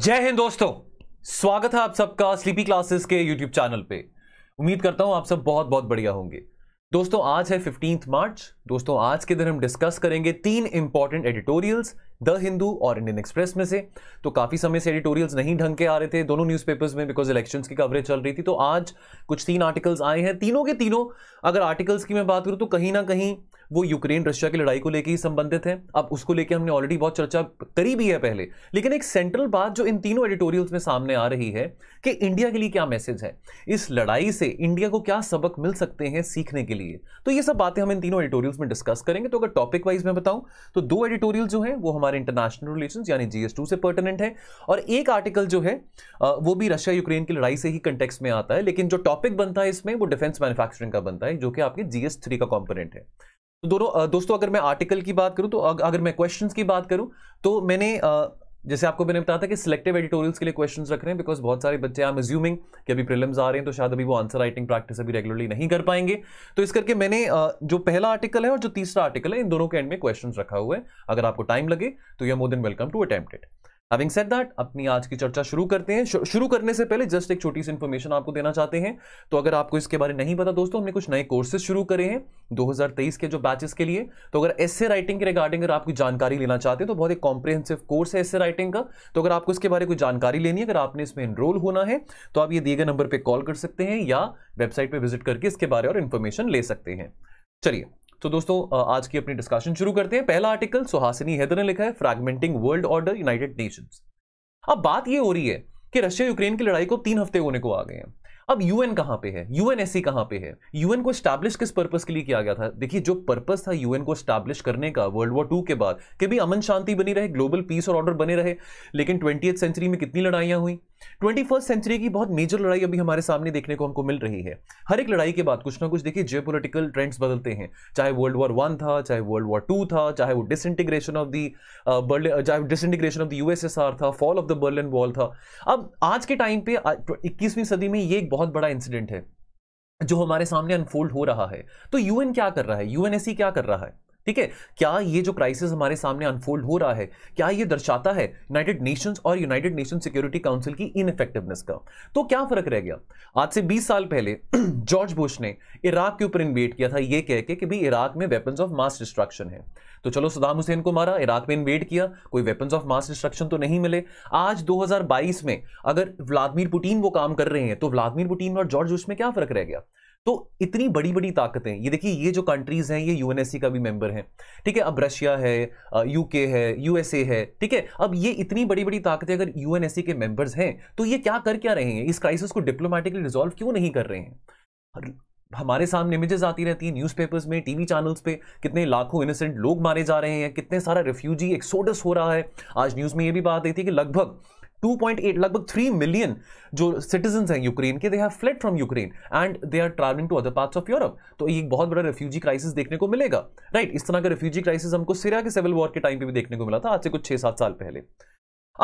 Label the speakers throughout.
Speaker 1: जय हिंद दोस्तों स्वागत है आप सबका स्लीपी क्लासेस के यूट्यूब चैनल पे उम्मीद करता हूं आप सब बहुत बहुत बढ़िया होंगे दोस्तों आज है फिफ्टींथ मार्च दोस्तों आज के दिन हम डिस्कस करेंगे तीन इंपॉर्टेंट एडिटोरियल्स द हिंदू और इंडियन एक्सप्रेस में से तो काफ़ी समय से एडिटोरियल्स नहीं ढंग के आ रहे थे दोनों न्यूज़पेपर्स में बिकॉज इलेक्शंस की कवरेज चल रही थी तो आज कुछ तीन आर्टिकल्स आए हैं तीनों के तीनों अगर आर्टिकल्स की मैं बात करूँ तो कहीं ना कहीं वो यूक्रेन रशिया की लड़ाई को लेकर ही संबंधित है अब उसको लेकर हमने ऑलरेडी बहुत चर्चा करी भी है पहले लेकिन एक सेंट्रल बात जो इन तीनों एडिटोरियल्स में सामने आ रही है कि इंडिया के लिए क्या मैसेज है इस लड़ाई से इंडिया को क्या सबक मिल सकते हैं सीखने के लिए तो ये सब बातें हम इन तीनों एडिटोरियल्स में डिस्कस करेंगे तो अगर टॉपिक वाइज मैं बताऊं तो दो एडिटोरियल जो है वो हमारे इंटरनेशनल रिलेशन यानी जीएस से पर्टनेंट है और एक आर्टिकल जो है वो भी रशिया यूक्रेन की लड़ाई से ही कंटेक्स में आता है लेकिन जो टॉपिक बनता है इसमें वो डिफेंस मैन्युफैक्चरिंग का बनता है जो कि आपके जीएस थ्री का कॉम्पोनेंट है तो दोनों दोस्तों अगर मैं आर्टिकल की बात करूं तो अगर मैं क्वेश्चन की बात करूं तो मैंने जैसे आपको मैंने बताया था कि सिलेक्टिव एडिटोरियल्स के लिए क्वेश्चंस रख रहे हैं बिकॉज बहुत सारे बच्चे आम एज्यूमिंग कि अभी प्रिलिम्स आ रहे हैं तो शायद अभी वो आंसर राइटिंग प्रैक्टिस अभी रेगुलरली नहीं कर पाएंगे तो इस करके मैंने जो पहला आर्टिकल है और जो तीसरा आर्टिकल है इन दोनों के एंड में क्वेश्चन रखा हुआ है अगर आपको टाइम लगे तो you are more than welcome to attempt having set that अपनी आज की चर्चा शुरू करते हैं शुरू करने से पहले जस्ट एक छोटी सी इन्फॉर्मेशन आपको देना चाहते हैं तो अगर आपको इसके बारे में नहीं पता दोस्तों हमने कुछ नए कोर्सेज शुरू करे हैं 2023 के जो बैचेस के लिए तो अगर ऐसे राइटिंग के रिगार्डिंग अगर आपकी जानकारी लेना चाहते हैं तो बहुत एक कॉम्प्रिहेंसिव कोर्स है ऐसे राइटिंग का तो अगर आपको इसके बारे में कोई जानकारी लेनी है अगर आपने इसमें एनरोल होना है तो आप ये दिए गए नंबर पर कॉल कर सकते हैं या वेबसाइट पर विजिट करके इसके बारे और इन्फॉर्मेशन ले सकते हैं चलिए तो दोस्तों आज की अपनी डिस्कशन शुरू करते हैं पहला आर्टिकल सुहासिनी हैदर ने लिखा है fragmenting world order United Nations अब बात यह हो रही है कि रशिया यूक्रेन की लड़ाई को तीन हफ्ते होने को आ गए हैं अब यूएन कहाँ पे है यूएनएससी e कहाँ पे है यूएन को स्टैब्लिश किस पर्पस के लिए किया गया था देखिए जो पर्पस था यूएन को स्टैब्लिश करने का वर्ल्ड वॉर टू के बाद कि भी अमन शांति बनी रहे ग्लोबल पीस और ऑर्डर बने रहे लेकिन ट्वेंटी सेंचुरी में कितनी लड़ाइयां हुई ट्वेंटी फर्स्ट सेंचुरी की बहुत मेजर लड़ाई अभी हमारे सामने देखने को हमको मिल रही है हर एक लड़ाई के बाद कुछ ना कुछ देखिए जियो ट्रेंड्स बदलते हैं चाहे वर्ल्ड वॉर वन था चाहे वर्ल्ड वॉर टू था चाहे वो डिसइंटीग्रेशन ऑफ दी बर्लिन चाहे डिसइंटीग्रेशन ऑफ द यूएसएसआर था fall of the Berlin wall था अब आज के टाइम पे इक्कीसवीं सदी में ये एक बहुत बड़ा इंसिडेंट है जो हमारे सामने अनफोल्ड हो रहा है तो यूएन क्या कर रहा है यूएनएससी e क्या कर रहा है ठीक है क्या ये जो क्राइसिस हमारे सामने अनफोल्ड हो रहा है क्या ये दर्शाता है यूनाइटेड नेशंस और यूनाइटेड नेशन सिक्योरिटी काउंसिल की इनफेक्टिवनेस का तो क्या फर्क रह गया आज से 20 साल पहले जॉर्ज बुश ने इराक के ऊपर इन्वेट किया था ये कह के कि भाई इराक में वेपन्स ऑफ मास डिस्ट्रक्शन है तो चलो सदाम हुसैन को मारा इराक में इन्वेट किया कोई वेपन्स ऑफ मास डिस्ट्रक्शन तो नहीं मिले आज 2022 में अगर व्लादिमीर पुटीन वो काम कर रहे हैं तो व्लादिमीर पुटिन और जॉर्ज बुश में क्या फर्क रह गया तो इतनी बड़ी बड़ी ताकतें ये देखिए ये जो कंट्रीज हैं ये यूएनएससी का भी मेंबर हैं ठीक है अब रशिया है यूके है यूएसए है ठीक है अब ये इतनी बड़ी बड़ी ताकतें अगर यूएनएससी के मेंबर्स हैं तो ये क्या कर क्या रहे हैं इस क्राइसिस को डिप्लोमेटिकली रिजॉल्व क्यों नहीं कर रहे हैं हमारे सामने इमेजेस आती रहती है न्यूज़पेपर्स में टीवी चैनल्स पे कितने लाखों इनोसेंट लोग मारे जा रहे हैं कितने सारा रिफ्यूजी एक्सोडस हो रहा है आज न्यूज़ में ये भी बात आई थी कि लगभग 2.8 लगभग 3 मिलियन जो सिटीजन हैं यूक्रेन के they have fled from Ukraine and they are travelling to other parts of Europe तो एक बहुत बड़ा रेफ्यूजी क्राइसिस देखने को मिलेगा राइट right, इस तरह का रेफ्यूजी क्राइसिस हमको सीरिया के सिविल वॉर के टाइम पे भी देखने को मिला था आज से कुछ छह सात साल पहले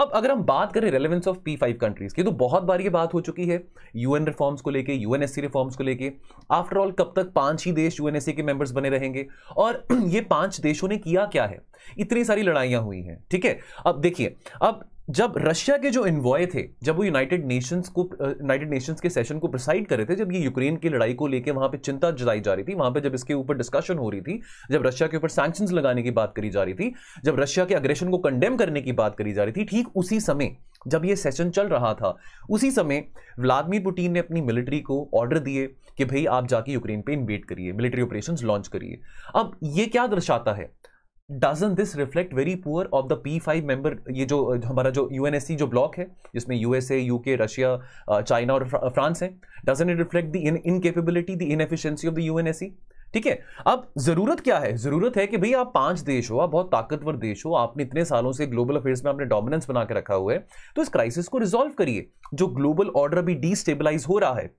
Speaker 1: अब अगर हम बात करें relevance of P five countries की तो बहुत बार ये बात हो चुकी है यूएन रिफॉर्म्स को लेके यूएनएससी रिफॉर्म्स को लेके आफ्टर ऑल कब तक पांच ही देश यूएनएससी के मेंबर्स बने रहेंगे और ये पांच देशों ने किया क्या है इतनी सारी लड़ाइयां हुई हैं ठीक है अब देखिए अब जब रशिया के जो इन्वॉय थे जब वो यूनाइटेड नेशंस को यूनाइटेड नेशंस के सेशन को प्रिसाइड कर रहे थे जब ये यूक्रेन की लड़ाई को लेकर वहां पे चिंता जताई जा रही थी वहां पे जब इसके ऊपर डिस्कशन हो रही थी जब रशिया के ऊपर सैक्शन लगाने की बात करी जा रही थी जब रशिया के अग्रेशन को कंडेम करने की बात करी जा रही थी ठीक उसी समय जब ये सेशन चल रहा था उसी समय व्लादिमीर पुतिन ने अपनी मिलिट्री को ऑर्डर दिए कि भाई आप जाके यूक्रेन पे इन्वेट करिए मिलिट्री ऑपरेशन लॉन्च करिए अब ये क्या दर्शाता है doesn't this reflect very poor of the P five member ये जो हमारा जो यू जो ब्लॉक है जिसमें यूएसए के रशिया चाइना और फ्रांस है doesn't it reflect the incapability the efficiency of the U ठीक है अब जरूरत क्या है जरूरत है कि भाई आप पांच देश हो आप बहुत ताकतवर देश हो आपने इतने सालों से ग्लोबल अफेयर्स में आपने डोमिनेंस बना के रखा हुआ है तो इस क्राइसिस को रिजॉल्व करिए जो ग्लोबल ऑर्डर अभी डिस्टेबलाइज हो रहा है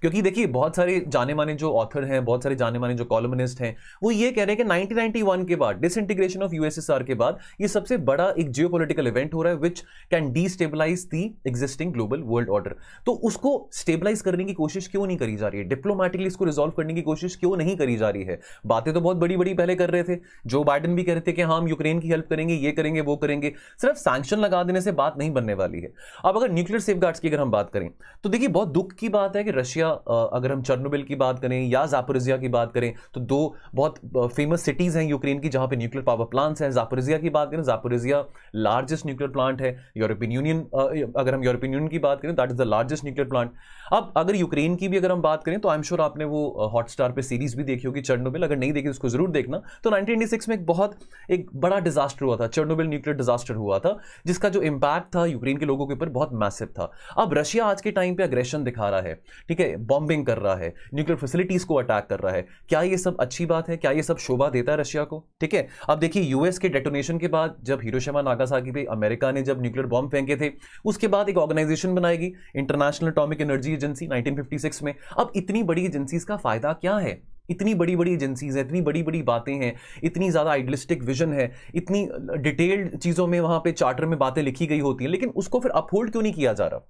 Speaker 1: क्योंकि देखिए बहुत सारे जाने माने जो ऑथर हैं बहुत सारे जाने माने जो कॉलमनिस्ट हैं वो ये कह रहे हैं कि 1991 के बाद डिसइंटीग्रेशन ऑफ यूएसएसआर के बाद ये सबसे बड़ा एक पोलिटिकल इवेंट हो रहा है which can destabilise the existing global world order तो उसको स्टेबलाइज करने की कोशिश क्यों नहीं करी जा रही है डिप्लोमेटिकली इसको रिजोल्व करने की कोशिश क्यों नहीं करी जा रही है बातें तो बहुत बड़ी बड़ी पहले कर रहे थे जो बाइडन भी कह रहे थे कि हाँ, हम यूक्रेन की हेल्प करेंगे ये करेंगे वो करेंगे सिर्फ सैक्शन लगा देने से बात नहीं बनने वाली है अब अगर न्यूक्लियर सेफ की अगर हम बात करें तो देखिए बहुत दुख की बात है कि रशिया अगर हम चर्नोबिल की बात करें या जापोरिजिया की बात करें तो दो बहुत फेमस सिटीज़ हैं यूक्रेन की जहाँ पे न्यूक्लियर पावर प्लांट्स हैं जापोरिजिया की बात करें जापोरिजिया लार्जेस्ट न्यूक्लियर प्लांट है यूरोपियन यूनियन अगर हम यूरोपियन यूनियन की बात करें that is the largest nuclear plant अब अगर यूक्रेन की भी अगर हम बात करें तो आई एम श्योर आपने वो हॉटस्टार पर सीरीज़ भी देखी होगी चर्नोबिल अगर नहीं देखी उसको ज़रूर देखना तो नाइनटीन में एक बहुत एक बड़ा डिजास्टर हुआ था चर्नोबिल न्यूक्लियर डिजास्टर हुआ था जिसका जो इम्पैक्ट था यूक्रेन के लोगों के ऊपर बहुत मैसिव था अब रशिया आज के टाइम पे अग्रेशन दिखा रहा है ठीक है बॉम्बिंग कर रहा है न्यूक्लियर फैसिलिटीज को अटैक कर रहा है क्या ये सब अच्छी बात है क्या ये सब शोभा देता है रशिया को ठीक है अब देखिए यूएस के डेटोनेशन के बाद जब हिरोशिमा नागासाकी पे अमेरिका ने जब न्यूक्लियर बॉम्ब फेंके थे उसके बाद एक ऑर्गेनाइजेशन बनाएगी International Atomic Energy Agency nineteen में अब इतनी बड़ी एजेंसीज का फायदा क्या है इतनी बड़ी बड़ी एजेंसीज हैं इतनी बड़ी बड़ी बातें हैं इतनी ज़्यादा आइडलिस्टिक विजन है इतनी डिटेल्ड चीज़ों में वहाँ पे चार्टर में बातें लिखी गई होती हैं लेकिन उसको फिर अपहोल्ड क्यों नहीं किया जा रहा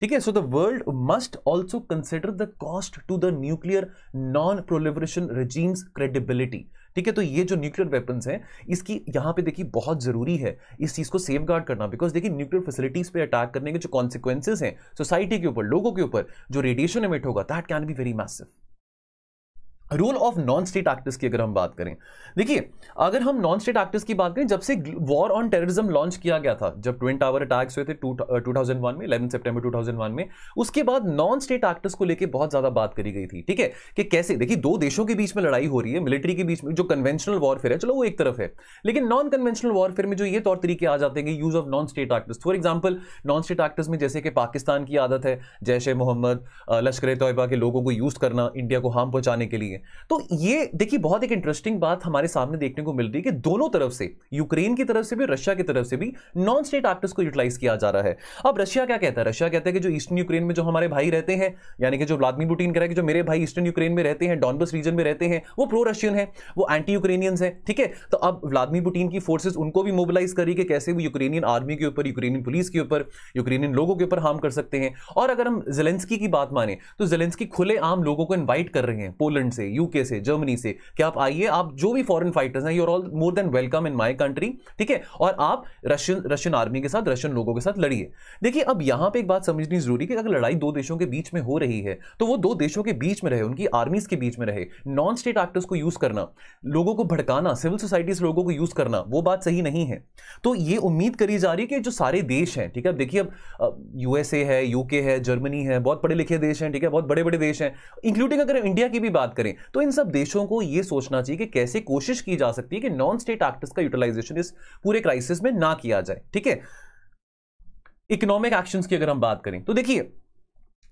Speaker 1: ठीक है so the world must also consider the cost to the nuclear non proliferation regimes credibility ठीक है तो ये जो न्यूक्लियर वेपन्स हैं इसकी यहां पे देखिए बहुत जरूरी है इस चीज़ को सेफ गार्ड करना बिकॉज देखिए न्यूक्लियर फैसिलिटीज पे अटैक करने के जो कॉन्सिक्वेंसेज हैं सोसाइटी के ऊपर लोगों के ऊपर जो रेडिएशन एमिट होगा that can be very massive rule of non state actors की अगर हम बात करें देखिए अगर हम नॉन स्टेट एक्टर्स की बात करें जब से वॉर ऑन टेररिज्म लॉन्च किया गया था जब ट्विन टावर अटैक्स हुए थे टू थाउजेंड वन में इलेवन सितंबर 2001 में उसके बाद नॉन स्टेट एक्टर्स को लेकर बहुत ज़्यादा बात करी गई थी ठीक है कि कैसे देखिए दो देशों के बीच में लड़ाई हो रही है मिलिट्री के बीच में जो कन्वेंशनल वॉरफेयर है चलो वो एक तरफ है लेकिन नॉन कन्वेंशनल वॉरफेयर में जो ये तौर तरीके आ जाते हैं use of non state actors for example non state actors में जैसे कि पाकिस्तान की आदत है जैश मोहम्मद लश्कर तोयबा के लोगों को यूज करना इंडिया को हार्म पहुंचाने के लिए है तो ये देखिए बहुत एक इंटरेस्टिंग बात हमारे सामने देखने को मिल रही है कि दोनों तरफ से यूक्रेन की तरफ से भी रशिया की तरफ से भी नॉन स्टेट एक्टर्स को यूटिलाइज किया जा रहा है अब रशिया क्या कहता है रशिया कहता है कि जो ईस्टर्न यूक्रेन में जो हमारे भाई रहते हैं यानी कि जो व्लादिमीर पुटिन कह रहा है कि जो मेरे भाई ईस्टर्न यूक्रेन में रहते हैं डॉनबस रीजन में रहते हैं वो प्रो रशियन है वो एंटी यूक्रेनियंस है ठीक है तो अब व्लादिमीर पुटिन की फोर्सेज उनको भी मोबिलाइज करी कि कैसे वो यूक्रेनियन आर्मी के ऊपर यूक्रेनियन पुलिस के ऊपर यूक्रेनियन लोगों के ऊपर हार्म कर सकते हैं और अगर हम जेलेंस्की की बात माने तो जेलेंस्की खुले आम लोगों को इन्वाइट कर रहे हैं पोलैंड से यूके से जर्मनी से कि आप आइए आप जो भी फॉरेन फाइटर्स हैं you're all more than welcome in my country ठीक है और आप रशियन रशियन आर्मी के साथ रशियन लोगों के साथ लड़िए देखिए अब यहां पर एक बात समझनी जरूरी कि अगर लड़ाई दो देशों के बीच में हो रही है तो वो दो देशों के बीच में रहे उनकी आर्मीज के बीच में रहे नॉन स्टेट एक्टर्स को यूज करना लोगों को भड़काना सिविल सोसाइटीज लोगों को यूज करना वो बात सही नहीं है तो ये उम्मीद करी जा रही है कि जो सारे देश हैं ठीक है देखिए अब यूएसए है यूके है जर्मनी है बहुत पढ़े लिखे देश हैं ठीक है बहुत बड़े बड़े देश हैं इंक्लूडिंग अगर इंडिया की भी बात करें तो इन सब देशों को यह सोचना चाहिए कि कैसे कोशिश की जा सकती है कि नॉन स्टेट एक्टर्स का यूटिलाइजेशन इस पूरे क्राइसिस में ना किया जाए ठीक है इकोनॉमिक एक्शंस की अगर हम बात करें तो देखिए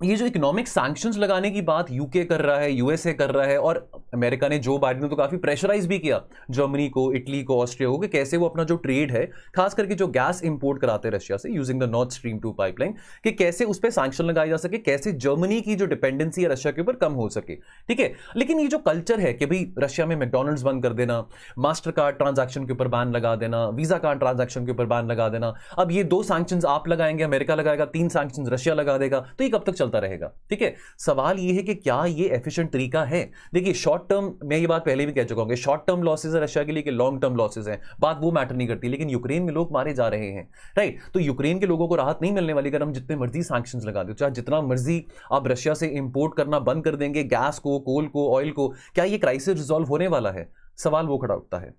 Speaker 1: ये जो इकोनॉमिक सैंक्शंस लगाने की बात यूके कर रहा है यूएसए कर रहा है और अमेरिका ने जो बाइडन ने तो काफ़ी प्रेशराइज भी किया जर्मनी को इटली को ऑस्ट्रिया को कि कैसे वो अपना जो ट्रेड है खास करके जो गैस इंपोर्ट कराते हैं रशिया से using the north stream two pipeline कि कैसे उस पर सैक्शन लगाए जा सके कैसे जर्मनी की जो डिपेंडेंसी है रशिया के ऊपर कम हो सके ठीक है लेकिन ये जो कल्चर है कि भाई रशिया में मैकडोनल्ड्स बंद कर देना मास्टर कार्ड ट्रांजेक्शन के ऊपर बैन लगा देना वीज़ा कार्ड ट्रांजेक्शन के ऊपर बैन लगा देना अब ये दो सैक्शन आप लगाएंगे अमेरिका लगाएगा तीन सैक्शन रशिया लगा देगा तो ये कब तक चलता रहेगा ठीक है सवाल ये है कि क्या ये एफिशिएंट तरीका है देखिए शॉर्ट टर्म मैं ये बात पहले भी कह चुका हूँ शॉर्ट टर्म लॉसेज है रशिया के लिए कि लॉन्ग टर्म लॉसेज हैं बात वो मैटर नहीं करती लेकिन यूक्रेन में लोग मारे जा रहे हैं राइट तो यूक्रेन के लोगों को राहत नहीं मिलने वाली अगर हम जितने मर्जी सैक्शन लगा दें चाहे जितना मर्जी आप रशिया से इम्पोर्ट करना बंद कर देंगे गैस को कोल को ऑयल को क्या ये क्राइसिस रिजोल्व होने वाला है सवाल वो खड़ा उठता है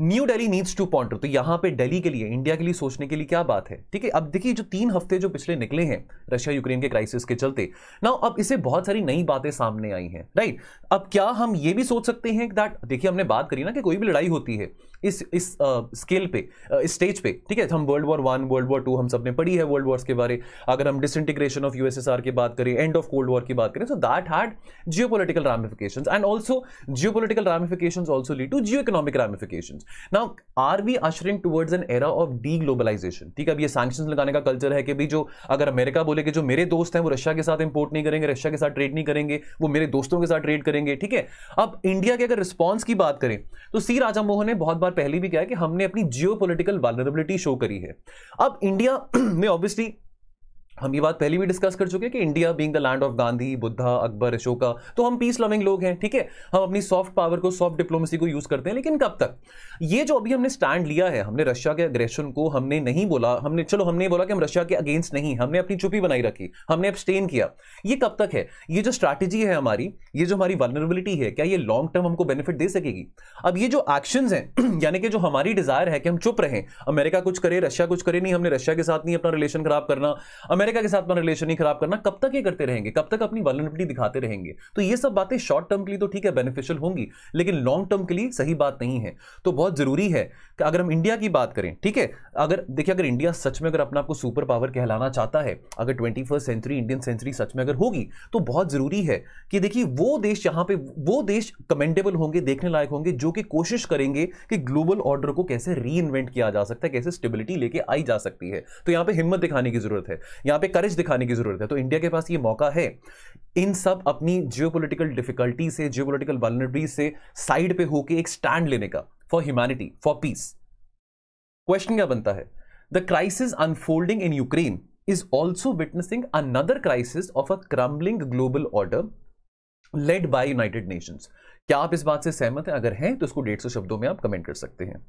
Speaker 1: New Delhi needs to ponder तो यहां पे डेली के लिए इंडिया के लिए सोचने के लिए क्या बात है ठीक है अब देखिए जो तीन हफ्ते जो पिछले निकले हैं रशिया यूक्रेन के क्राइसिस के चलते ना अब इसे बहुत सारी नई बातें सामने आई हैं राइट अब क्या हम ये भी सोच सकते हैं दैट देखिए हमने बात करी ना कि कोई भी लड़ाई होती है इस इस स्केल पे स्टेज पे ठीक है हम world war one world war two हम सब ने पढ़ी है वर्ल्ड वॉर्स के बारे अगर हम डिसइंटीग्रेशन ऑफ यूएसएसआर की बात करें एंड ऑफ कोल्ड वॉर की बात करें so that had geo political ramification and also geo political ramification also lead to geo economic ramification now are we ushering towards an era of de globalisation ठीक है अब ये section लगाने का culture है कि भाई जो अगर अमेरिका बोले कि जो मेरे दोस्त हैं वो रशिया के साथ इंपोर्ट नहीं करेंगे रशिया के साथ ट्रेड नहीं करेंगे वो मेरे दोस्तों के साथ ट्रेड करेंगे ठीक है अब इंडिया के अगर रिस्पॉन्स की बात करें तो सी राजा मोहन ने बहुत बार पहले भी क्या है कि हमने अपनी जियो पोलिटिकल शो करी है अब इंडिया में ऑब्वियसली हम ये बात पहले भी डिस्कस कर चुके हैं कि India being the land of Gandhi Buddha Akbar Ashoka तो हम पीस लविंग लोग हैं ठीक है हम अपनी सॉफ्ट पावर को सॉफ्ट डिप्लोमेसी को यूज करते हैं लेकिन कब तक ये जो अभी हमने स्टैंड लिया है हमने रशिया के अग्रेशन को हमने नहीं बोला हमने चलो हमने बोला कि हम रशिया के अगेंस्ट नहीं हमने अपनी चुपी बनाई रखी हमने अपस्टेन किया ये कब तक है ये जो स्ट्रैटेजी है हमारी ये जो हमारी वर्नरेबिलिटी है क्या ये लॉन्ग टर्म हमको बेनिफिट दे सकेगी अब ये जो एक्शन है यानी कि जो हमारी डिजायर है कि हम चुप रहें अमेरिका कुछ करे रशिया कुछ करे नहीं हमने रशिया के साथ नहीं अपना रिलेशन खराब करना अमेरिका के साथ अपना रिलेशन ही खराब करना कब तक ये करते रहेंगे कब तक अपनी वॉलबिलिटी दिखाते रहेंगे तो ये सब बातें शॉर्ट टर्म के लिए तो ठीक है बेनिफिशियल होंगी लेकिन लॉन्ग टर्म के लिए सही बात नहीं है तो बहुत जरूरी है कि अगर हम इंडिया की बात करें ठीक है अगर देखिए अगर इंडिया सच में अगर अपना आपको सुपर पावर कहलाना चाहता है अगर ट्वेंटी सेंचुरी इंडियन सेंचुरी सच में अगर होगी तो बहुत जरूरी है कि देखिए वो देश यहाँ पे वो देश कमेंडेबल होंगे देखने लायक होंगे जो कि कोशिश करेंगे कि ग्लोबल ऑर्डर को कैसे री किया जा सकता है कैसे स्टेबिलिटी लेके आई जा सकती है तो यहाँ पे हिम्मत दिखाने की जरूरत है यहाँ यहाँ पे करेज दिखाने की जरूरत है तो इंडिया के पास ये मौका है इन सब अपनी जियो पोलिटिकल डिफिकल्टी से जियोपॉलिटिकल वॉलनटरी से साइड पे होके एक स्टैंड लेने का for humanity for peace question क्या बनता है the crisis unfolding in Ukraine is also witnessing another crisis of a crumbling global order led by United Nations क्या आप इस बात से सहमत हैं अगर हैं तो इसको डेढ़ सौ शब्दों में आप कमेंट कर सकते हैं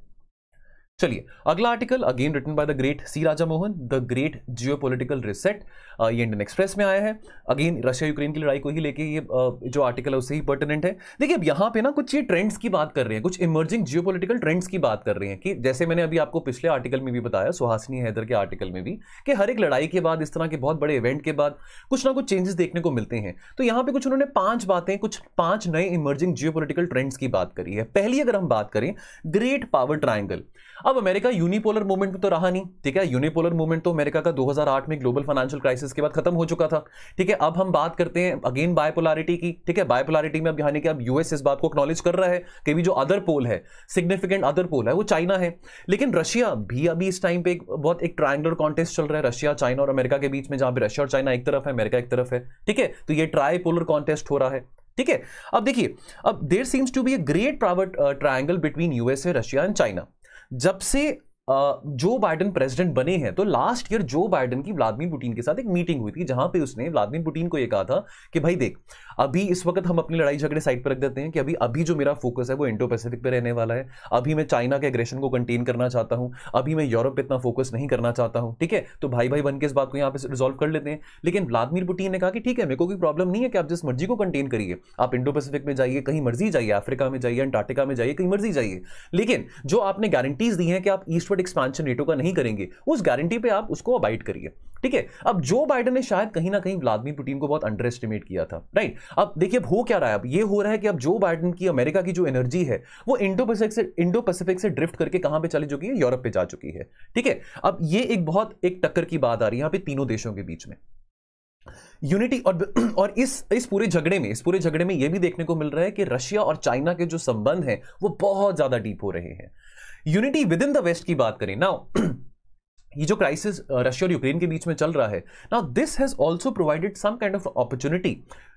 Speaker 1: चलिए अगला article again written by the great C Raja Mohan the great geo political reset ये इंडियन एक्सप्रेस में आया है अगेन रशिया यूक्रेन की लड़ाई को ही लेके ये जो आर्टिकल है उससे ही पर्टिनेंट है देखिए अब यहाँ पे ना कुछ ये ट्रेंड्स की बात कर रहे हैं कुछ इमर्जिंग जियो पोलिटिकल ट्रेंड्स की बात कर रहे हैं कि जैसे मैंने अभी आपको पिछले आर्टिकल में भी बताया सुहासिनी हैदर के आर्टिकल में भी कि हर एक लड़ाई के बाद इस तरह के बहुत बड़े इवेंट के बाद कुछ ना कुछ चेंजेस देखने को मिलते हैं तो यहाँ पर कुछ उन्होंने पांच बातें कुछ पांच नए इमर्जिंग जियो ट्रेंड्स की बात करी है पहली अगर हम बात करें ग्रेट पावर ट्राइंगल अब अमेरिका यूनिपोलर मूवमेंट में तो रहा नहीं ठीक है यूनिपोलर मूवमेंट तो अमेरिका का 2008 में ग्लोबल फाइनेंशियल क्राइसिस के बाद खत्म हो चुका था ठीक है अब हम बात करते हैं अगेन बायपोलारिटी की ठीक है बायपोलारिटी में अब यानी कि अब यूएस इस बात को एक्नॉलेज कर रहा है कि भी जो अदर पोल है सिग्निफिकेंट अदर पोल है वो चाइना है लेकिन रशिया भी अभी इस टाइम पे एक बहुत एक ट्राइंगुलर कॉन्टेस्ट चल रहा है रशिया चाइना और अमेरिका के बीच में जहां पर रशिया और चाइना एक तरफ है अमेरिका एक तरफ है ठीक है तो ये ट्राईपोलर कॉन्टेस्ट हो रहा है ठीक है अब देखिए अब there seems to be a great power triangle between USA Russia and China जब से जो बाइडन प्रेसिडेंट बने हैं तो लास्ट ईयर जो बाइडन की व्लादिमीर पुटिन के साथ एक मीटिंग हुई थी जहां पे उसने व्लादिमीर पुटिन को ये कहा था कि भाई देख अभी इस वक्त हम अपनी लड़ाई झगड़े साइड पर रख देते हैं कि अभी अभी जो मेरा फोकस है वो इंडो पैसिफिक पे रहने वाला है अभी मैं चाइना के एग्रेशन को कंटेन करना चाहता हूँ अभी मैं यूरोप पर इतना फोकस नहीं करना चाहता हूँ ठीक है तो भाई भाई बन के इस बात को यहाँ पे रिजोल्व कर लेते हैं लेकिन व्लादिमीर पुटिन ने कहा कि ठीक है मेरे को कोई प्रॉब्लम नहीं है कि आप जिस मर्जी को कंटेन करिए आप इंडो पैसिफिक में जाइए कहीं मर्जी जाइए अफ्रीका में जाइए अंटार्टिका में जाइए कहीं मर्जी जाइए लेकिन जो आपने गारंटीज दी है कि आप ईस्ट फॉरवर्ड एक्सपांशन नेटो का नहीं करेंगे उस गारंटी पे आप उसको अबाइड करिए ठीक है अब जो बाइडन ने शायद कहीं ना कहीं व्लादिमीर पुटिन को बहुत अंडर एस्टिमेट किया था राइट अब देखिए अब हो क्या रहा है अब ये हो रहा है कि अब जो बाइडन की अमेरिका की जो एनर्जी है वो इंडो पैसिफिक से इंडो पैसिफिक से ड्रिफ्ट करके कहां पे चली चुकी है यूरोप पे जा चुकी है ठीक है अब ये एक बहुत एक टक्कर की बात आ रही है यहां पर तीनों देशों के बीच में यूनिटी और और इस इस पूरे झगड़े में इस पूरे झगड़े में यह भी देखने को मिल रहा है कि रशिया और चाइना के जो संबंध हैं वो बहुत ज्यादा डीप हो रहे हैं unity within the west की बात करें नाउ ये जो क्राइसिस रशिया और यूक्रेन के बीच में चल रहा है now this has also provided some kind of opportunity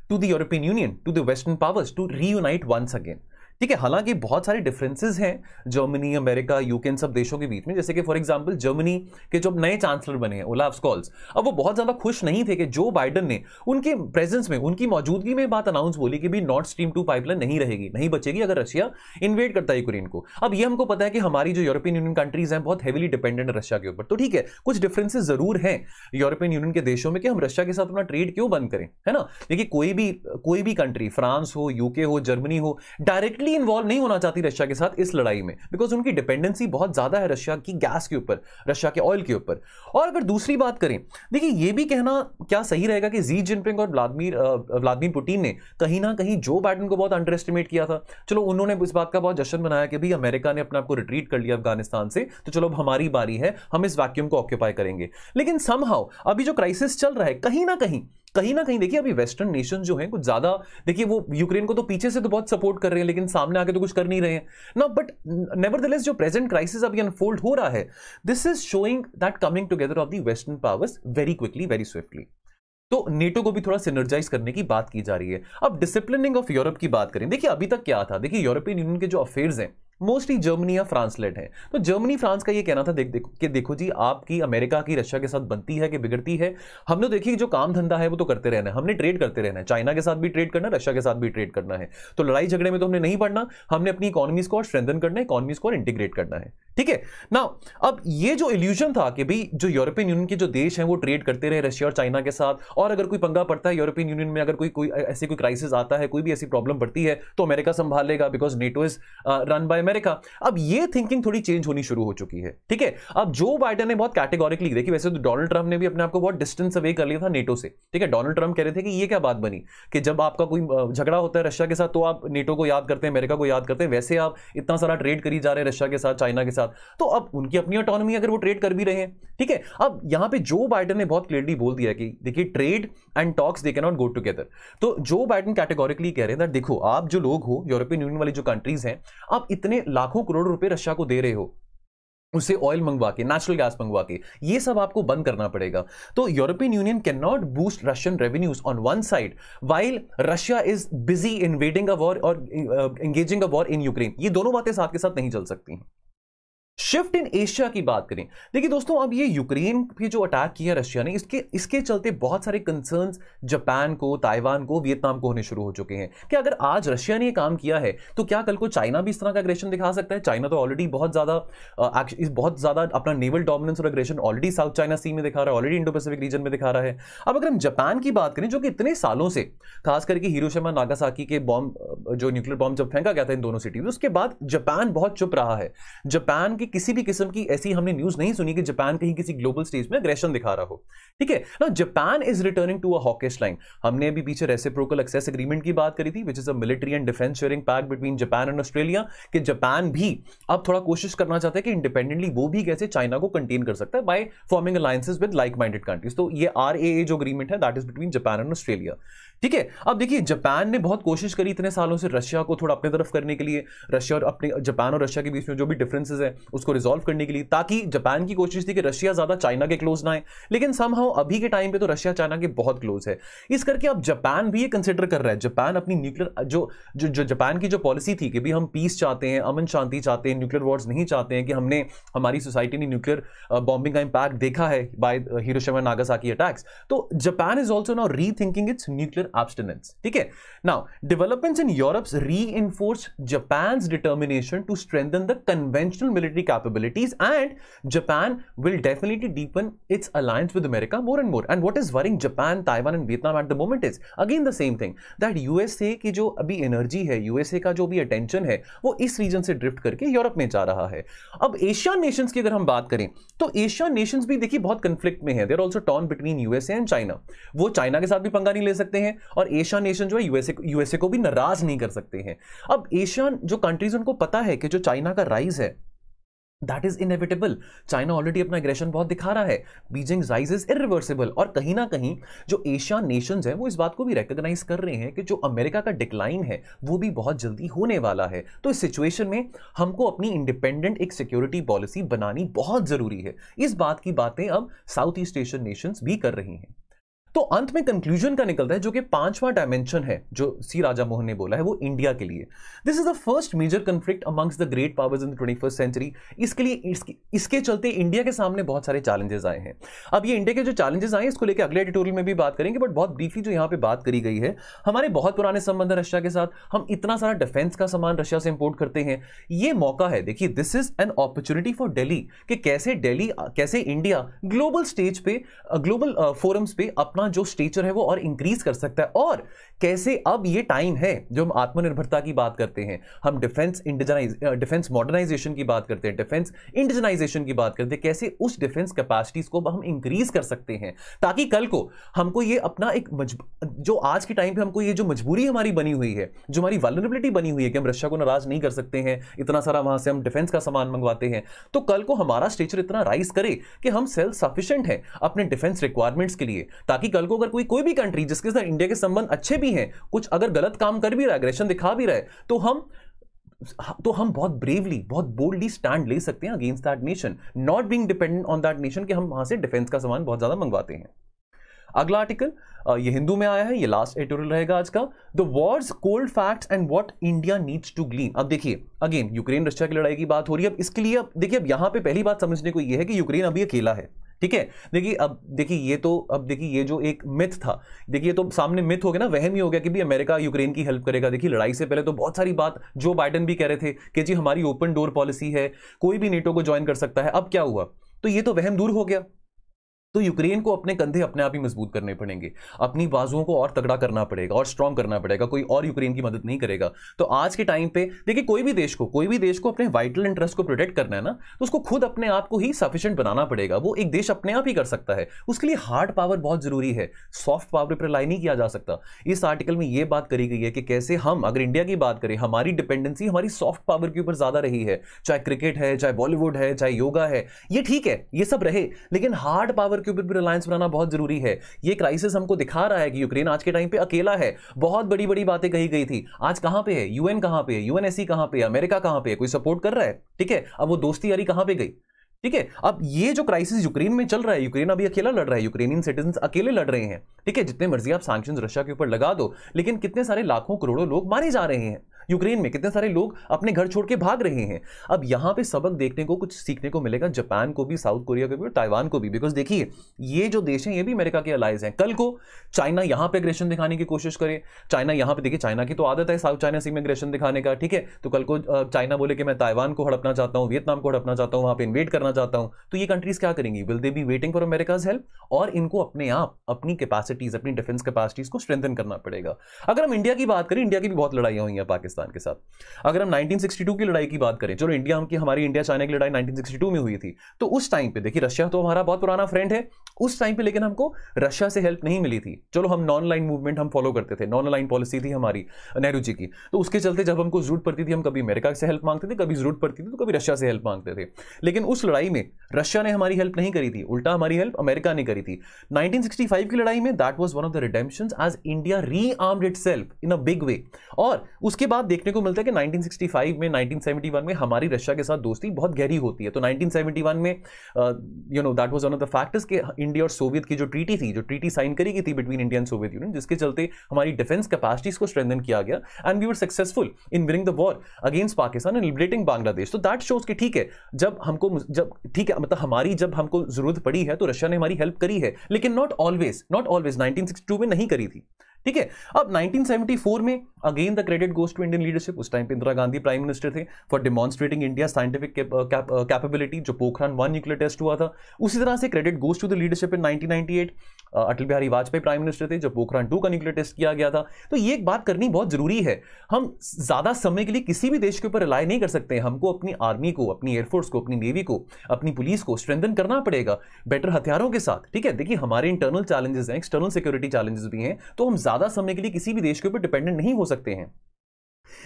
Speaker 1: to the European Union to the western powers to reunite once again ठीक है हालांकि बहुत सारे डिफरेंसेस हैं जर्मनी अमेरिका यूके इन सब देशों के बीच में जैसे कि फॉर एग्जांपल जर्मनी के जो नए चांसलर बने हैं ओलाफ स्कॉल्स अब वो बहुत ज़्यादा खुश नहीं थे कि जो बाइडन ने उनके प्रेजेंस में उनकी मौजूदगी में बात अनाउंस बोली कि भी नॉर्थ स्ट्रीम टू पाइपलाइन नहीं रहेगी नहीं बचेगी अगर रशिया इन्वेट करता है यूक्रेन को अब ये हमको पता है कि हमारी जो यूरोपियन यूनियन कंट्रीज हैं बहुत हेवीली डिपेंडेंट है रशिया के ऊपर तो ठीक है कुछ डिफरेंसेज जरूर हैं यूरोपियन यूनियन के देशों में कि हम रशिया के साथ अपना ट्रेड क्यों बंद करें है ना देखिए कोई भी कोई भी कंट्री फ्रांस हो यूके हो जर्मनी हो डायरेक्टली डायरेक्टली इन्वॉल्व नहीं होना चाहती रशिया के साथ इस लड़ाई में बिकॉज उनकी डिपेंडेंसी बहुत ज्यादा है रशिया की गैस के ऊपर रशिया के ऑयल के ऊपर और अगर दूसरी बात करें देखिए ये भी कहना क्या सही रहेगा कि जी जिनपिंग और व्लादिमीर व्लादिमिर पुतिन ने कहीं ना कहीं जो बाइडन को बहुत अंडर एस्टिमेट किया था चलो उन्होंने इस बात का बहुत जश्न बनाया कि भाई अमेरिका ने अपने आप को रिट्रीट कर लिया अफगानिस्तान से तो चलो अब हमारी बारी है हम इस वैक्यूम को ऑक्यूपाई करेंगे लेकिन समहाउ अभी जो क्राइसिस चल रहा है कहीं ना कहीं कहीं ना कहीं देखिए अभी वेस्टर्न नेशन जो है कुछ ज्यादा देखिए वो यूक्रेन को तो पीछे से तो बहुत सपोर्ट कर रहे हैं लेकिन सामने आके तो कुछ कर नहीं रहे हैं ना बट नेवर जो प्रेजेंट क्राइसिस अभी अनफोल्ड हो रहा है this is showing that coming together of the western powers very quickly very swiftly तो नेटो को भी थोड़ा सिनर्जाइज करने की बात की जा रही है अब डिसिप्लिनिंग ऑफ यूरोप की बात करें देखिए अभी तक क्या था देखिए यूरोपियन यूनियन के जो अफेयर्स हैं मोस्टली जर्मनी या फ्रांस लेट है तो जर्मनी फ्रांस का ये कहना था देख देखो कि देखो जी आपकी अमेरिका की रशिया के साथ बनती है कि बिगड़ती है हमने तो देखिए जो काम धंधा है वो तो करते रहना है हमने ट्रेड करते रहना है चाइना के साथ भी ट्रेड करना रशिया के साथ भी ट्रेड करना है तो लड़ाई झगड़े में तो हमने नहीं पढ़ना हमने अपनी इकोनॉमीज को स्ट्रेंथन करना है इकोनॉमीज को इंटीग्रेट करना है ठीक है ना अब ये जो इल्यूजन था कि भाई जो यूरोपियन यूनियन के जो देश हैं वो ट्रेड करते रहे रशिया और चाइना के साथ और अगर कोई पंगा पड़ता है यूरोपियन यूनियन में अगर कोई कोई ऐसी कोई क्राइसिस आता है कोई भी ऐसी प्रॉब्लम पड़ती है तो अमेरिका संभाल लेगा because NATO is run by America अब ये थिंकिंग थोड़ी चेंज होनी शुरू हो चुकी है ठीक है अब जो बाइडन ने बहुत कैटेगोरिकली देखी वैसे तो डोनाल्ड ट्रंप ने भी अपने आप को बहुत डिस्टेंस अवे कर लिया था नेटो से ठीक है डोनाल्ड ट्रंप कह रहे थे कि ये क्या बात बनी कि जब आपका कोई झगड़ा होता है रशिया के साथ तो आप नेटो को याद करते हैं अमेरिका को याद करते हैं वैसे आप इतना सारा ट्रेड करी जा रहे हैं रशिया के साथ चाइना के साथ तो अब उनकी अपनी ऑटोनॉमी अगर वो ट्रेड कर भी रहे हैं ठीक है अब यहां पे जो बाइडन ने बहुत क्लियरली बोल दिया कि देखिए ट्रेड एंड टॉक्स दे के नॉट गो टुगेदर तो जो बाइडन कैटेगोरिकली कह रहे हैं देखो आप जो लोग हो यूरोपियन यूनियन वाली जो कंट्रीज हैं आप इतने लाखों करोड़ रुपए रशिया को दे रहे हो उसे ऑयल मंगवा के नेचुरल गैस मंगवा के ये सब आपको बंद करना पड़ेगा तो European Union can not boost Russian revenues on one side while Russia is busy invading a war और engaging a war in Ukraine ये दोनों बातें साथ के साथ नहीं चल सकती हैं शिफ्ट इन एशिया की बात करें देखिए दोस्तों अब ये यूक्रेन पे जो अटैक किया रशिया ने इसके इसके चलते बहुत सारे कंसर्न्स जापान को ताइवान को वियतनाम को होने शुरू हो चुके हैं कि अगर आज रशिया ने ये काम किया है तो क्या कल को चाइना भी इस तरह का अग्रेशन दिखा सकता है चाइना तो ऑलरेडी बहुत ज़्यादा बहुत ज़्यादा अपना नेवल डोमिनेंस और aggression already South China Sea में दिखा रहा है ऑलरेडी इंडो पैसिफिक रीजन में दिखा रहा है अब अगर हम जापान की बात करें जो कि इतने सालों से खास करके हिरोशिमा नागासाकी के बॉम्ब जो न्यूक्लियर बॉम्ब जब फेंका गया था इन दोनों सिटीज उसके बाद जापान बहुत चुप रहा है जापान की किसी भी किस्म की ऐसी हमने न्यूज नहीं सुनी कि जापान कहीं किसी ग्लोबल स्टेज में अग्रेशन दिखा रहा हो ठीक है ना Japan is returning to a hawkish line हमने अभी पीछे रेसिप्रोकल एक्सेस एग्रीमेंट की बात करी थी which is a military and defence sharing pact between Japan and Australia कि जापान भी अब थोड़ा कोशिश करना चाहता है कि इंडिपेंडेंटली वो भी कैसे चाइना को कंटेन कर सकता है by forming alliances with like minded countries तो ये आर जो अग्रीमेंट है that is between Japan and Australia ठीक है अब देखिए जापान ने बहुत कोशिश करी इतने सालों से रशिया को थोड़ा अपने तरफ करने के लिए रशिया और अपने जापान और रशिया के बीच में जो भी डिफरेंसेस है उसको रिजॉल्व करने के लिए ताकि जापान की कोशिश थी कि रशिया ज़्यादा चाइना के क्लोज ना है लेकिन समहाउ अभी के टाइम पे तो रशिया चाइना के बहुत क्लोज है इस करके अब जापान भी ये कंसिडर कर रहा है जापान अपनी न्यूक्लियर जो जो जो जापान की जो पॉलिसी थी कि भी हम पीस चाहते हैं अमन शांति चाहते हैं न्यूक्लियर वॉर्स नहीं चाहते हैं कि हमने हमारी सोसाइटी ने न्यूक्लियर बॉम्बिंग का इम्पैक्ट देखा है बाय हिरोशिमा नागासाकी अटैक्स तो Japan is also now rethinking its nuclear abstinence ठीक है now developments in Europe's reinforced Japan's determination to strengthen the conventional military capabilities and Japan will definitely deepen its alliance with America more and more and what is worrying Japan Taiwan and Vietnam at the moment is again the same thing that USA की जो अभी energy है USA का जो भी attention है वो इस रीजन से ड्रिफ्ट करके यूरोप में जा रहा है अब एशियन नेशंस की अगर हम बात करें तो एशियन नेशंस भी देखिए बहुत कंफ्लिक्ट में They are also torn between USA and China. वो China के साथ भी पंगा नहीं ले सकते हैं और एशियन नेशन जो है यूएसए यूएसए को भी नाराज नहीं कर सकते हैं अब एशियन जो कंट्रीज उनको पता है कि जो चाइना का राइज है that is inevitable China already अपना एग्रेशन बहुत दिखा रहा है बीजिंग राइज इज इरिवर्सिबल और कहीं ना कहीं जो एशियन नेशंस हैं वो इस बात को भी रिकग्नाइज कर रहे हैं कि जो अमेरिका का डिक्लाइन है वो भी बहुत जल्दी होने वाला है तो इस सिचुएशन में हमको अपनी इंडिपेंडेंट एक सिक्योरिटी पॉलिसी बनानी बहुत ज़रूरी है इस बात की बातें अब साउथ ईस्ट एशियन नेशंस भी कर रही हैं तो अंत में कंक्लूजन का निकलता है जो कि पांचवा डायमेंशन है जो सी राजा मोहन ने बोला है वो इंडिया के लिए this is the first major conflict amongst the great powers in the twenty first century इसके लिए इसके, चलते इंडिया के सामने बहुत सारे चैलेंजेस आए हैं अब ये इंडिया के जो चैलेंजेस आए इसको लेकर अगले एडिटोरियल में भी बात करेंगे बट बहुत ब्रीफली जो यहाँ पे बात करी गई है हमारे बहुत पुराने संबंध है रशिया के साथ हम इतना सारा डिफेंस का सामान रशिया से इंपोर्ट करते हैं ये मौका है देखिए this is an opportunity for Delhi कि कैसे डेली कैसे इंडिया ग्लोबल स्टेज पे ग्लोबल फोरम्स uh, पे अपना अपना जो स्टेचर है वो और इंक्रीज कर सकता है और कैसे अब ये टाइम है जो हम आत्मनिर्भरता की बात करते हैं हम डिफेंस इंडिजनाइज डिफेंस मॉडर्नाइजेशन की बात करते हैं डिफेंस इंडिजनाइजेशन की बात करते हैं कैसे उस डिफेंस कैपेसिटीज को हम इंक्रीज कर सकते हैं ताकि कल को हमको ये अपना एक जो आज के टाइम पर हमको ये जो मजबूरी हमारी बनी हुई है जो हमारी वालनबिलिटी बनी हुई है कि हम रशिया को नाराज नहीं कर सकते हैं इतना सारा वहां से हम डिफेंस का सामान मंगवाते हैं तो कल को हमारा स्टेचर इतना राइज करे कि हम सेल्फ सफिशेंट हैं अपने डिफेंस रिक्वायरमेंट्स के लिए ताकि कल को अगर कोई कोई भी कंट्री जिसके साथ इंडिया के संबंध अच्छे भी हैं कुछ अगर गलत काम कर भी रहा है एग्रेशन दिखा भी रहा है तो हम तो हम बहुत ब्रेवली बहुत बोल्डली स्टैंड ले सकते हैं against that nation not being dependent on that nation कि हम वहां से डिफेंस का सामान बहुत ज्यादा मंगवाते हैं अगला आर्टिकल ये हिंदू में आया है ये लास्ट एडिटोरियल रहेगा आज का the war's cold facts and what India needs to glean अब देखिए अगेन यूक्रेन रशिया की लड़ाई की बात हो रही है अब इसके लिए अब देखिए अब यहां पे पहली बात समझने को ये है कि यूक्रेन अभी अकेला है ठीक है देखिए अब देखिए ये तो अब देखिए ये जो एक मिथ था देखिए ये तो सामने मिथ हो गया ना वहम ही हो गया कि भी अमेरिका यूक्रेन की हेल्प करेगा देखिए लड़ाई से पहले तो बहुत सारी बात जो बाइडन भी कह रहे थे कि जी हमारी ओपन डोर पॉलिसी है कोई भी नेटो को ज्वाइन कर सकता है अब क्या हुआ तो ये तो वहम दूर हो गया तो यूक्रेन को अपने कंधे अपने आप ही मजबूत करने पड़ेंगे अपनी बाजुओं को और तगड़ा करना पड़ेगा और स्ट्रांग करना पड़ेगा कोई और यूक्रेन की मदद नहीं करेगा तो आज के टाइम पे देखिए कोई भी देश को कोई भी देश को अपने वाइटल इंटरेस्ट को प्रोटेक्ट करना है ना तो उसको खुद अपने आप को ही सफिशियंट बनाना पड़ेगा वो एक देश अपने आप ही कर सकता है उसके लिए हार्ड पावर बहुत जरूरी है सॉफ्ट पावर पर रिलाई नहीं किया जा सकता इस आर्टिकल में यह बात करी गई है कि कैसे हम अगर इंडिया की बात करें हमारी डिपेंडेंसी हमारी सॉफ्ट पावर के ऊपर ज्यादा रही है चाहे क्रिकेट है चाहे बॉलीवुड है चाहे योगा है ये ठीक है ये सब रहे लेकिन हार्ड पावर डॉलर के ऊपर भी रिलायंस बनाना बहुत जरूरी है ये क्राइसिस हमको दिखा रहा है कि यूक्रेन आज के टाइम पे अकेला है बहुत बड़ी बड़ी बातें कही गई थी आज कहां पे है यूएन कहां पे है यूएनएससी कहां पे है अमेरिका कहां पे है कोई सपोर्ट कर रहा है ठीक है अब वो दोस्ती यारी कहां पे गई ठीक है अब ये जो क्राइसिस यूक्रेन में चल रहा है यूक्रेन अभी अकेला लड़ रहा है यूक्रेनियन सिटीजन अकेले लड़ रहे हैं ठीक है जितने मर्जी आप सैंक्शन रशिया के ऊपर लगा दो लेकिन कितने सारे लाखों करोड़ों लोग मारे जा रहे हैं यूक्रेन में कितने सारे लोग अपने घर छोड़ के भाग रहे हैं अब यहां पे सबक देखने को कुछ सीखने को मिलेगा जापान को भी साउथ कोरिया को भी और ताइवान को भी बिकॉज देखिए ये जो देश हैं ये भी अमेरिका के अलाइज हैं कल को चाइना यहां पे एग्रेशन दिखाने की कोशिश करे चाइना यहां पे देखिए चाइना की तो आदत है साउथ चाइना सी में एग्रेशन दिखाने का ठीक है तो कल को चाइना बोले कि मैं ताइवान को हड़पना चाहता हूँ वियतनाम को हड़पना चाहता हूँ वहां पर इन्वेट करना चाहता हूँ तो ये कंट्रीज क्या करेंगी will they be waiting for America's help और इनको अपने आप अपनी कैपेसिटीज अपनी डिफेंस कैपेसिटीज को स्ट्रेंथन करना पड़ेगा अगर हम इंडिया की बात करें इंडिया की भी बहुत लड़ाई हुई है पाकिस्तान पाकिस्तान के साथ अगर हम 1962 की लड़ाई की बात करें चलो इंडिया हम की हमारी इंडिया चाइना की लड़ाई 1962 में हुई थी तो उस टाइम पे देखिए रशिया तो हमारा बहुत पुराना फ्रेंड है उस टाइम पे लेकिन हमको रशिया से हेल्प नहीं मिली थी चलो हम नॉन लाइन मूवमेंट हम फॉलो करते थे नॉन लाइन पॉलिसी थी हमारी नेहरू जी की तो उसके चलते जब हमको जरूरत पड़ती थी हम कभी अमेरिका से हेल्प मांगते थे कभी जरूरत पड़ती थी तो कभी रशिया से हेल्प मांगते थे लेकिन उस लड़ाई में रशिया ने हमारी हेल्प नहीं करी थी उल्टा हमारी हेल्प अमेरिका ने करी थी 1965 की लड़ाई में that was one of the redemption as India rearmed itself in a big way और उसके बाद साथ देखने को मिलता है कि 1965 में 1971 में हमारी रशिया के साथ दोस्ती बहुत गहरी होती है तो 1971 में you know that was one of the factors कि इंडिया और सोवियत की जो ट्रीटी थी जो ट्रीटी साइन करी गई थी between India and Soviet Union जिसके चलते हमारी डिफेंस कैपेसिटीज को स्ट्रेंथन किया गया and we were successful in winning the war against Pakistan and liberating Bangladesh तो दैट शोज कि ठीक है जब हमको जब ठीक है मतलब हमारी जब हमको जरूरत पड़ी है तो रशिया ने हमारी हेल्प करी है लेकिन not always not always nineteen में नहीं करी थी ठीक है अब 1974 में again the credit goes to Indian leadership उस टाइम पे इंदिरा गांधी प्राइम मिनिस्टर थे for demonstrating India scientific capability जो पोखरान वन न्यूक्लियर टेस्ट हुआ था उसी तरह से credit goes to the leadership in 1998 Atal Bihari Vajpayee prime minister थे जब पोखरान टू का न्यूक्लियर टेस्ट किया गया था तो ये एक बात करनी बहुत जरूरी है हम ज़्यादा समय के लिए किसी भी देश के ऊपर रिलाई नहीं कर सकते हमको अपनी आर्मी को अपनी एयरफोर्स को अपनी नेवी को अपनी पुलिस को स्ट्रेंथन करना पड़ेगा बेटर हथियारों के साथ ठीक है देखिए हमारे इंटरनल चैलेंजेस हैं एक्सटर्नल सिक्योरिटी चैलेंजेस भी हैं तो हम ज़्यादा समय के लिए किसी भी देश के ऊपर डिपेंडेंट नहीं हो सकते हैं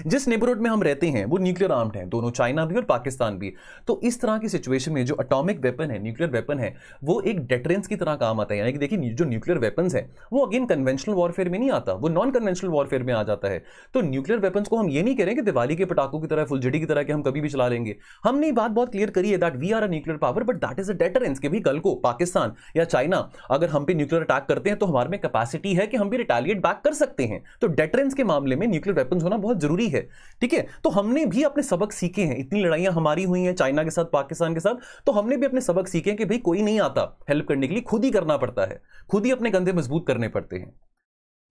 Speaker 1: जिस नेबरहुड में हम रहते हैं वो न्यूक्लियर आर्म्ड है दोनों चाइना भी और पाकिस्तान भी तो इस तरह की सिचुएशन में जो अटोमिक वेपन है न्यूक्लियर वेपन है वो एक डेटरेंस की तरह काम आता है यानी कि देखिए जो न्यूक्लियर वेपन है वो अगेन कन्वेंशनल वॉरफेयर में नहीं आता वो नॉन कन्वेंशनल वॉरफेयर में आ जाता है तो न्यूक्लियर वेपन को हम ये नहीं कह रहे कि दिवाली के पटाखों की तरह फुलझड़ी की तरह के हम कभी भी चला लेंगे हमने बात बहुत क्लियर करी है that we are a nuclear power but that is a deterrence कि भाई कल को पाकिस्तान या चाइना अगर हम पे न्यूक्लियर अटैक करते हैं तो हमारे में कैपेसिटी है कि हम भी रिटेलिएट बैक कर सकते हैं तो डेटरेंस के मामले में न्यूक्लियर वेपन होना बहुत जरूरी जरूरी है ठीक है तो हमने भी अपने सबक सीखे हैं इतनी लड़ाइयां हमारी हुई हैं चाइना के साथ पाकिस्तान के साथ तो हमने भी अपने सबक सीखे हैं कि भाई कोई नहीं आता हेल्प करने के लिए खुद ही करना पड़ता है खुद ही अपने कंधे मजबूत करने पड़ते हैं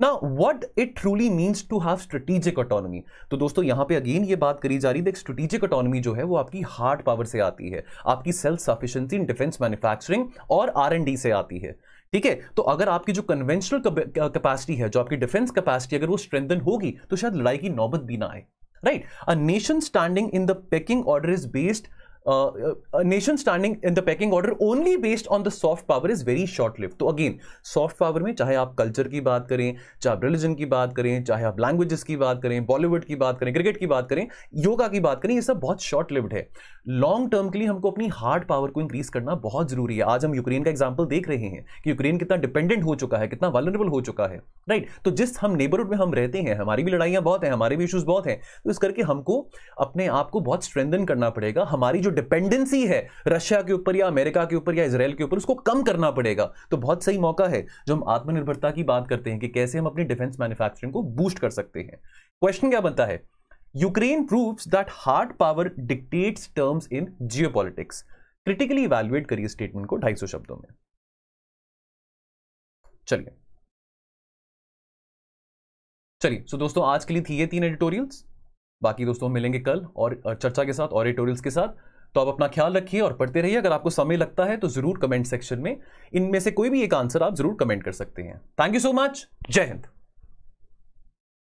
Speaker 1: ना what it truly means to have strategic autonomy तो दोस्तों यहां पे अगेन ये बात करी जा रही है स्ट्रेटिजिक ऑटोनॉमी जो है वो आपकी हार्ड पावर से आती है आपकी self sufficiency in defence manufacturing और आर डी से आती है ठीक है तो अगर आपकी जो कन्वेंशनल कैपेसिटी है जो आपकी डिफेंस कैपेसिटी अगर वो स्ट्रेंथन होगी तो शायद लड़ाई की नौबत भी ना आए right a nation standing in the pecking order is based nation standing in the pecking order only based on the soft power is very short very तो अगेन सॉफ्ट पावर में चाहे आप कल्चर की बात करें चाहे आप रिलीजन की बात करें चाहे आप लैंग्वेजेस की बात करें बॉलीवुड की बात करें क्रिकेट की बात करें योगा की बात करें ये सब बहुत शॉर्ट लिव्ड है लॉन्ग टर्म के लिए हमको अपनी हार्ड पावर को इंक्रीज करना बहुत जरूरी है आज हम यूक्रेन का एग्जाम्पल देख रहे हैं कि यूक्रेन कितना डिपेंडेंट हो चुका है कितना वालरेबल हो चुका है राइट तो जिस हम नेबरहुड में हम रहते हैं हमारी भी लड़ाइयाँ बहुत हैं हमारे भी इशूज़ बहुत हैं तो इस करके हमको अपने आप को बहुत स्ट्रेंथन करना पड़ेगा हमारी जो डिपेंडेंसी है रशिया के ऊपर या अमेरिका के ऊपर या इसराइल के ऊपर उसको कम करना पड़ेगा तो बहुत सही मौका है जो हम आत्मनिर्भरता की बात करते हैं कि कैसे हम अपनी डिफेंस मैन्युफैक्चरिंग को बूस्ट कर सकते हैं क्वेश्चन क्या बनता है Ukraine proves that hard power dictates terms in geo critically evaluate करिए स्टेटमेंट को ढाई शब्दों में चलिए चलिए सो so दोस्तों आज के लिए थी ये तीन एडिटोरियल्स बाकी दोस्तों मिलेंगे कल और चर्चा के साथ और एडिटोरियल्स के साथ तो आप अपना ख्याल रखिए और पढ़ते रहिए अगर आपको समय लगता है तो ज़रूर कमेंट सेक्शन में इनमें से कोई भी एक आंसर आप ज़रूर कमेंट कर सकते हैं थैंक यू सो मच जय हिंद